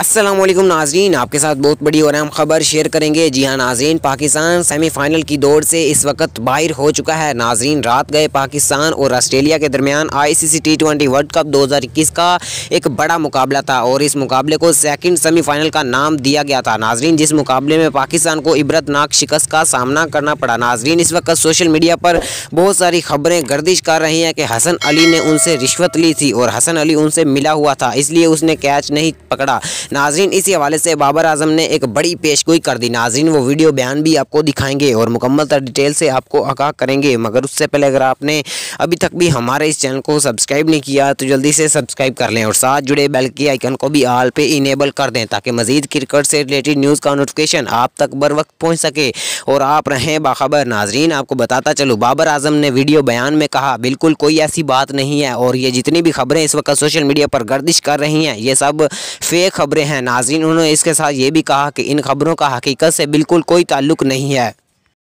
असलम नाजरीन आपके साथ बहुत बड़ी और अहम खबर शेयर करेंगे जी हाँ नाजरीन पाकिस्तान सेमीफाइनल की दौड़ से इस वक्त बाहर हो चुका है नाजरीन रात गए पाकिस्तान और ऑस्ट्रेलिया के दरमियान ICC T twenty world cup 2021 का एक बड़ा मुकाबला था और इस मुकाबले को सेकंड सेमीफाइनल का नाम दिया गया था नाजरीन जिस मुकाबले में पाकिस्तान को इबरतनाक शिकस्त का सामना करना पड़ा नाजरीन इस वक्त सोशल मीडिया पर बहुत सारी खबरें गर्दिश कर रही हैं कि हसन अली ने उनसे रिश्वत ली थी और हसन अली उनसे मिला हुआ था इसलिए उसने कैच नहीं पकड़ा नाजरीन इसी हवाले से बाबर आजम ने एक बड़ी पेशगोई कर दी नाजरीन वो वीडियो बयान भी आपको दिखाएंगे और मुकम्मल तर डिटेल से आपको आगाह करेंगे मगर उससे पहले अगर आपने अभी तक भी हमारे इस चैनल को सब्सक्राइब नहीं किया तो जल्दी से सब्सक्राइब कर लें और साथ जुड़े बेल के आइकन को भी आल पे इनेबल कर दें ताकि मजीद क्रिकेट से रिलेटेड न्यूज़ का नोटिफिकेशन आप तक बर वक्त पहुँच सके और आप रहें बाखबर नाजरीन आपको बताता चलो बाबर आजम ने वीडियो बयान में कहा बिल्कुल कोई ऐसी बात नहीं है और ये जितनी भी खबरें इस वक्त सोशल मीडिया पर गर्दिश कर रही हैं ये सब फेक खबरें खबरें हैं नाजीन उन्होंने इसके साथ ये भी कहा कि इन खबरों का हकीकत से बिल्कुल कोई ताल्लुक नहीं है